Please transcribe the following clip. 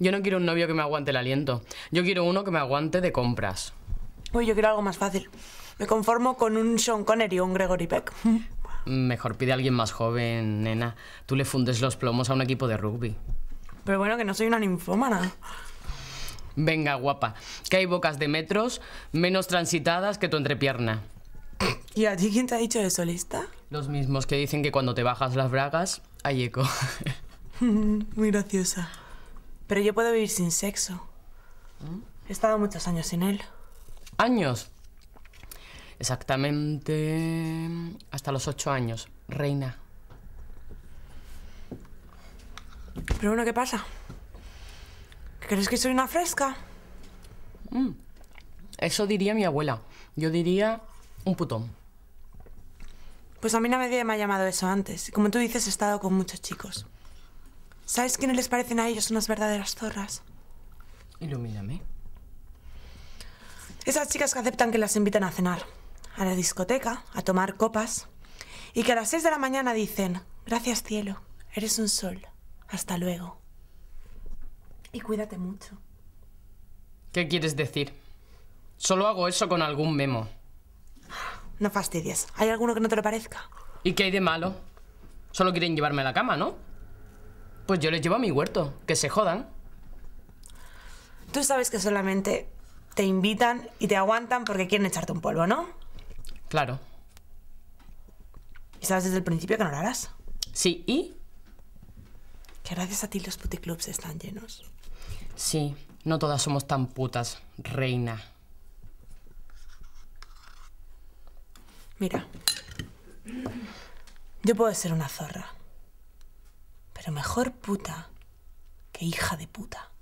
Yo no quiero un novio que me aguante el aliento. Yo quiero uno que me aguante de compras. Uy, yo quiero algo más fácil. Me conformo con un Sean Connery o un Gregory Peck. Mejor pide a alguien más joven, nena. Tú le fundes los plomos a un equipo de rugby. Pero bueno, que no soy una ninfómana. Venga, guapa, que hay bocas de metros menos transitadas que tu entrepierna. ¿Y a ti quién te ha dicho eso, lista? Los mismos que dicen que cuando te bajas las bragas hay eco. Muy graciosa. Pero yo puedo vivir sin sexo. He ¿Mm? estado muchos años sin él. ¿Años? Exactamente hasta los ocho años, reina. Pero bueno, ¿qué pasa? ¿Crees que soy una fresca? Mm. Eso diría mi abuela. Yo diría un putón. Pues a mí nadie me ha llamado eso antes. Como tú dices, he estado con muchos chicos. ¿Sabes no les parecen a ellos unas verdaderas zorras? Ilumíname. Esas chicas que aceptan que las invitan a cenar, a la discoteca, a tomar copas, y que a las 6 de la mañana dicen, gracias cielo, eres un sol, hasta luego. Y cuídate mucho. ¿Qué quieres decir? Solo hago eso con algún memo. No fastidies. ¿Hay alguno que no te lo parezca? ¿Y qué hay de malo? Solo quieren llevarme a la cama, ¿no? Pues yo les llevo a mi huerto, que se jodan. Tú sabes que solamente te invitan y te aguantan porque quieren echarte un polvo, ¿no? Claro. ¿Y sabes desde el principio que no lo harás? Sí, ¿y? Que gracias a ti los puticlubs están llenos. Sí, no todas somos tan putas, reina. Mira, yo puedo ser una zorra, mejor puta que hija de puta.